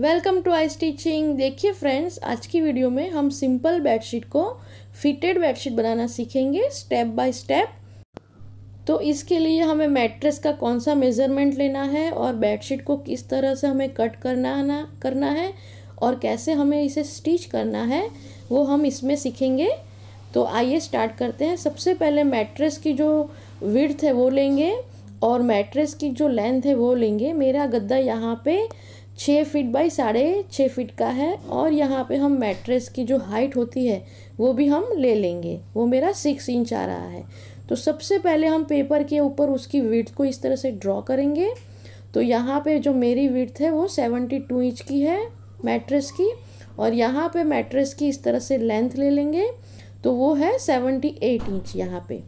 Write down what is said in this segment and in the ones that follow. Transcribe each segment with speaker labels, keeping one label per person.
Speaker 1: welcome to I stitching देखिए friends आज की वीडियो में हम सिंपल बेडशीट को फिटेड बेडशीट बनाना सीखेंगे स्टेप बाय स्टेप तो इसके लिए हमें मैट्रेस का कौन सा मेज़रमेंट लेना है और बेडशीट को किस तरह से हमें कट करना ना करना है और कैसे हमें इसे स्टिच करना है वो हम इसमें सीखेंगे तो आइए स्टार्ट करते हैं सबसे पहले मैट्रेस की जो विड्थ है वो लेंगे और मैट्रेस की जो लेंथ है वो लेंगे मेरा गद्दा यहाँ पे छः फीट बाई साढ़े छः फीट का है और यहाँ पे हम मैट्रेस की जो हाइट होती है वो भी हम ले लेंगे वो मेरा सिक्स इंच आ रहा है तो सबसे पहले हम पेपर के ऊपर उसकी विड्थ को इस तरह से ड्रॉ करेंगे तो यहाँ पे जो मेरी विड्थ है वो सेवेंटी टू इंच की है मैट्रेस की और यहाँ पे मैट्रेस की इस तरह से लेंथ ले लेंगे तो वो है सेवेंटी एट इंच यहाँ पर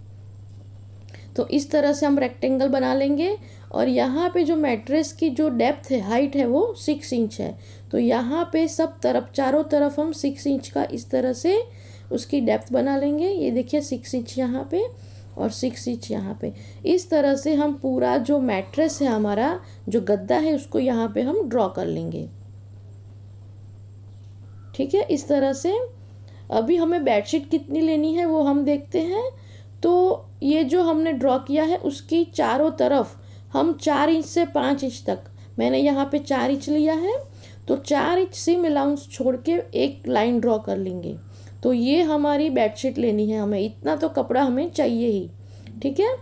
Speaker 1: तो इस तरह से हम रेक्टेंगल बना लेंगे और यहाँ पे जो मैट्रेस की जो डेप्थ है हाइट है वो सिक्स इंच है तो यहाँ पे सब तरफ चारों तरफ हम सिक्स इंच का इस तरह से उसकी डेप्थ बना लेंगे ये देखिए सिक्स इंच यहाँ पे और सिक्स इंच यहाँ पे इस तरह से हम पूरा जो मैट्रेस है हमारा जो गद्दा है उसको यहाँ पे हम ड्रॉ कर लेंगे ठीक है इस तरह से अभी हमें बेडशीट कितनी लेनी है वो हम देखते हैं तो ये जो हमने ड्रॉ किया है उसकी चारों तरफ हम चार इंच से पाँच इंच तक मैंने यहाँ पे चार इंच लिया है तो चार इंच सिम अलाउंस छोड़ के एक लाइन ड्रॉ कर लेंगे तो ये हमारी बेडशीट लेनी है हमें इतना तो कपड़ा हमें चाहिए ही ठीक है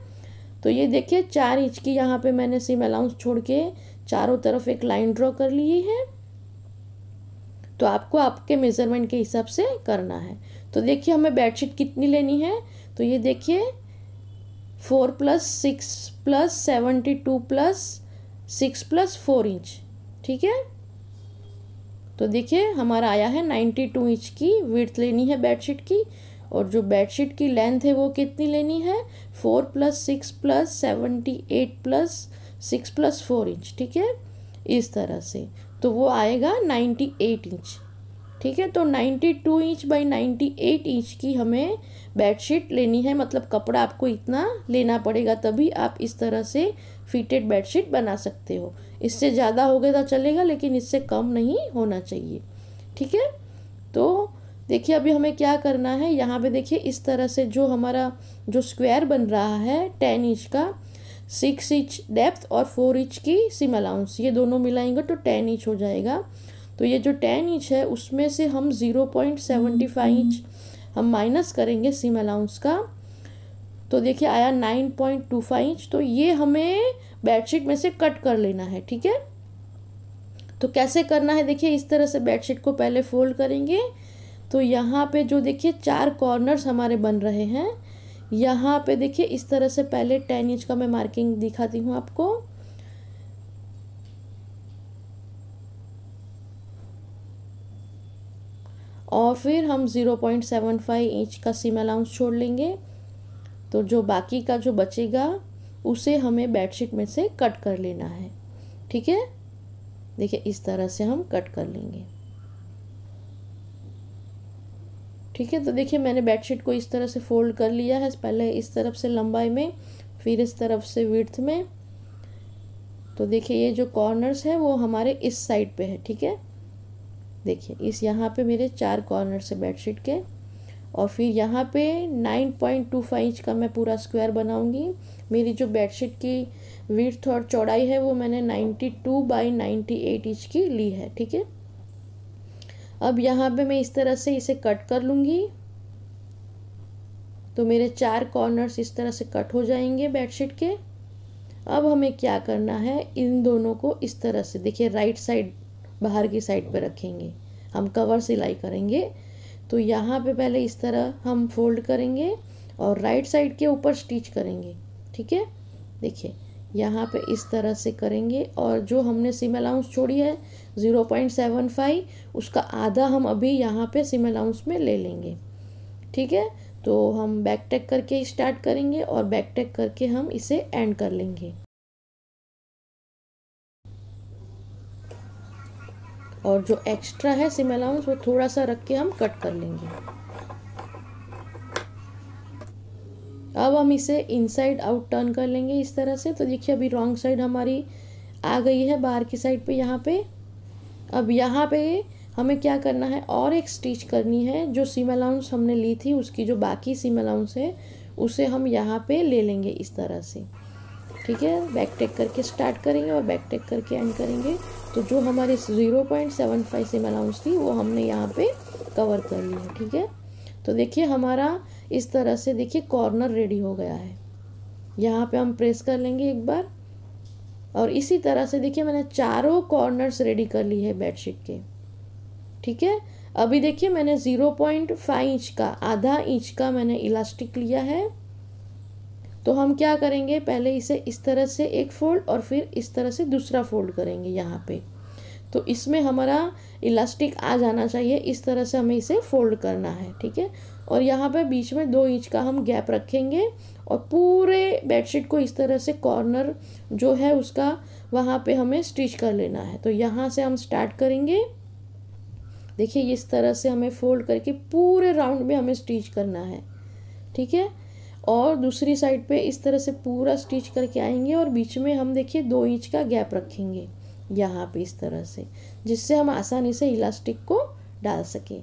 Speaker 1: तो ये देखिए चार इंच की यहाँ पे मैंने सिम अलाउंस छोड़ के चारों तरफ एक लाइन ड्रॉ कर ली है तो आपको आपके मेज़रमेंट के हिसाब से करना है तो देखिए हमें बेडशीट कितनी लेनी है तो ये देखिए four plus six plus seventy two plus six plus four inch ठीक है तो देखिए हमारा आया है नाइन्टी टू इंच की विड्थ लेनी है बेडशीट की और जो बेडशीट की लेंथ है वो कितनी लेनी है four plus six plus seventy eight plus six plus four inch ठीक है इस तरह से तो वो आएगा नाइन्टी एट इंच ठीक है तो 92 इंच बाई 98 इंच की हमें बेडशीट लेनी है मतलब कपड़ा आपको इतना लेना पड़ेगा तभी आप इस तरह से फिटेड बेडशीट बना सकते हो इससे ज़्यादा हो गया तो चलेगा लेकिन इससे कम नहीं होना चाहिए ठीक है तो देखिए अभी हमें क्या करना है यहाँ पे देखिए इस तरह से जो हमारा जो स्क्वायर बन रहा है टेन इंच का सिक्स इंच डेप्थ और फोर इंच की सिम अलाउंस ये दोनों मिलाएंगे तो टेन इंच हो जाएगा तो ये जो टेन इंच है उसमें से हम zero point seventy five inch हम माइनस करेंगे सिम अलाउंस का तो देखिए आया nine point two five inch तो ये हमें बेडशीट में से कट कर लेना है ठीक है तो कैसे करना है देखिए इस तरह से बेडशीट को पहले फोल्ड करेंगे तो यहाँ पे जो देखिए चार कॉर्नर्स हमारे बन रहे हैं यहाँ पे देखिए इस तरह से पहले टेन इंच का मैं मार्किंग दिखाती हूँ आपको और फिर हम zero point seven five inch का सीम अलाउंस छोड़ लेंगे तो जो बाकी का जो बचेगा उसे हमें बेडशीट में से कट कर लेना है ठीक है देखिए इस तरह से हम कट कर लेंगे ठीक है तो देखिए मैंने बेडशीट को इस तरह से फोल्ड कर लिया है पहले इस तरफ से लंबाई में फिर इस तरफ से विर्थ में तो देखिए ये जो कॉर्नर्स है वो हमारे इस साइड पे है ठीक है देखिए इस यहाँ पे मेरे चार कॉर्नर से बेडशीट के और फिर यहाँ पे 9.25 इंच का मैं पूरा स्क्वायर बनाऊंगी मेरी जो बेडशीट की विर्थ और चौड़ाई है वो मैंने 92 टू बाई नाइन्टी इंच की ली है ठीक है अब यहाँ पे मैं इस तरह से इसे कट कर लूँगी तो मेरे चार कॉर्नर्स इस तरह से कट हो जाएंगे बेडशीट के अब हमें क्या करना है इन दोनों को इस तरह से देखिए राइट साइड बाहर की साइड पर रखेंगे हम कवर सिलाई करेंगे तो यहाँ पे पहले इस तरह हम फोल्ड करेंगे और राइट साइड के ऊपर स्टिच करेंगे ठीक है देखिए यहाँ पे इस तरह से करेंगे और जो हमने सिम अलाउंस छोड़ी है ज़ीरो पॉइंट सेवन फाइव उसका आधा हम अभी यहाँ पे सिम अलाउंस में ले लेंगे ठीक है तो हम बैक टेक करके स्टार्ट करेंगे और बैक टेक करके हम इसे एंड कर लेंगे और जो एक्स्ट्रा है सिम अलाउंस वो थोड़ा सा रख के हम कट कर लेंगे अब हम इसे इनसाइड आउट टर्न कर लेंगे इस तरह से तो देखिए अभी रॉन्ग साइड हमारी आ गई है बाहर की साइड पे यहाँ पे अब यहाँ पे हमें क्या करना है और एक स्टिच करनी है जो सिम अलाउंस हमने ली थी उसकी जो बाकी सिम अलाउंस है उसे हम यहाँ पे ले लेंगे इस तरह से ठीक है बैक टेक करके स्टार्ट करेंगे और बैक टेक करके एंड करेंगे तो जो हमारी zero point seven five seam allowance थी वो हमने यहाँ पे कवर कर है ठीक है तो देखिए हमारा इस तरह से देखिए कॉर्नर रेडी हो गया है यहाँ पे हम प्रेस कर लेंगे एक बार और इसी तरह से देखिए मैंने चारों कॉर्नर्स रेडी कर ली है बेडशीट के ठीक है अभी देखिए मैंने ज़ीरो पॉइंट फाइव इंच का आधा इंच का मैंने इलास्टिक लिया है तो हम क्या करेंगे पहले इसे इस तरह से एक फोल्ड और फिर इस तरह से दूसरा फोल्ड करेंगे यहाँ पे तो इसमें हमारा इलास्टिक आ जाना चाहिए इस तरह से हमें इसे फोल्ड करना है ठीक है और यहाँ पे बीच में दो इंच का हम गैप रखेंगे और पूरे बेडशीट को इस तरह से कॉर्नर जो है उसका वहाँ पे हमें स्टिच कर लेना है तो यहाँ से हम स्टार्ट करेंगे देखिए इस तरह से हमें फोल्ड करके पूरे राउंड में हमें स्टिच करना है ठीक है और दूसरी साइड पे इस तरह से पूरा स्टिच करके आएंगे और बीच में हम देखिए दो इंच का गैप रखेंगे यहाँ पे इस तरह से जिससे हम आसानी से इलास्टिक को डाल सकें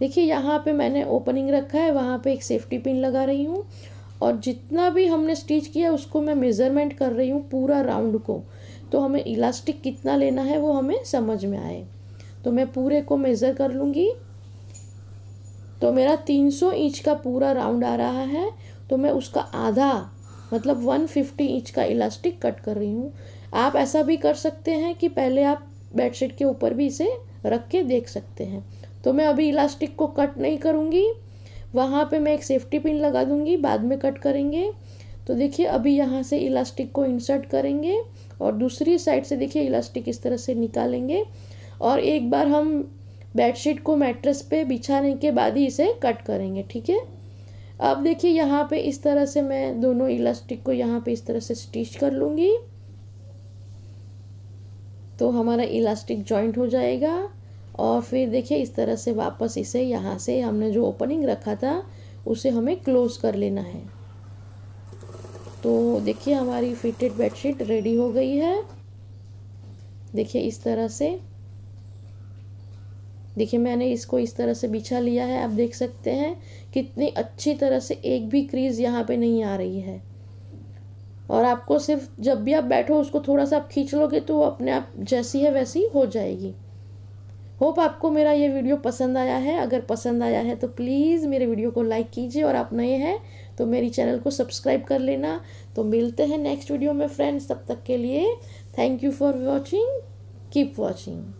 Speaker 1: देखिए यहाँ पे मैंने ओपनिंग रखा है वहाँ पे एक सेफ्टी पिन लगा रही हूँ और जितना भी हमने स्टिच किया उसको मैं मेज़रमेंट कर रही हूँ पूरा राउंड को तो हमें इलास्टिक कितना लेना है वो हमें समझ में आए तो मैं पूरे को मेज़र कर लूँगी तो मेरा 300 इंच का पूरा राउंड आ रहा है तो मैं उसका आधा मतलब वन फिफ्टी इंच का इलास्टिक कट कर रही हूँ आप ऐसा भी कर सकते हैं कि पहले आप बेडशीट के ऊपर भी इसे रख के देख सकते हैं तो मैं अभी इलास्टिक को कट नहीं करूँगी वहाँ पे मैं एक सेफ्टी पिन लगा दूँगी बाद में कट करेंगे तो देखिए अभी यहाँ से इलास्टिक को इंसर्ट करेंगे और दूसरी साइड से देखिए इलास्टिक इस तरह से निकालेंगे और एक बार हम बेडशीट को मैट्रेस पे बिछाने के बाद ही इसे कट करेंगे ठीक है अब देखिए यहाँ पे इस तरह से मैं दोनों इलास्टिक को यहाँ पे इस तरह से स्टिच कर लूँगी तो हमारा इलास्टिक जॉइंट हो जाएगा और फिर देखिए इस तरह से वापस इसे यहाँ से हमने जो ओपनिंग रखा था उसे हमें क्लोज़ कर लेना है तो देखिए हमारी फिटेड बेडशीट रेडी हो गई है देखिए इस तरह से देखिए मैंने इसको इस तरह से बिछा लिया है आप देख सकते हैं कितनी अच्छी तरह से एक भी क्रीज यहाँ पे नहीं आ रही है और आपको सिर्फ जब भी आप बैठो उसको थोड़ा सा आप खींच लोगे तो वो अपने आप जैसी है वैसी हो जाएगी होप आपको मेरा ये वीडियो पसंद आया है अगर पसंद आया है तो प्लीज़ मेरे वीडियो को लाइक कीजिए और आप नए हैं तो मेरी चैनल को सब्सक्राइब कर लेना तो मिलते हैं नेक्स्ट वीडियो में फ्रेंड्स तब तक के लिए thank you for watching keep watching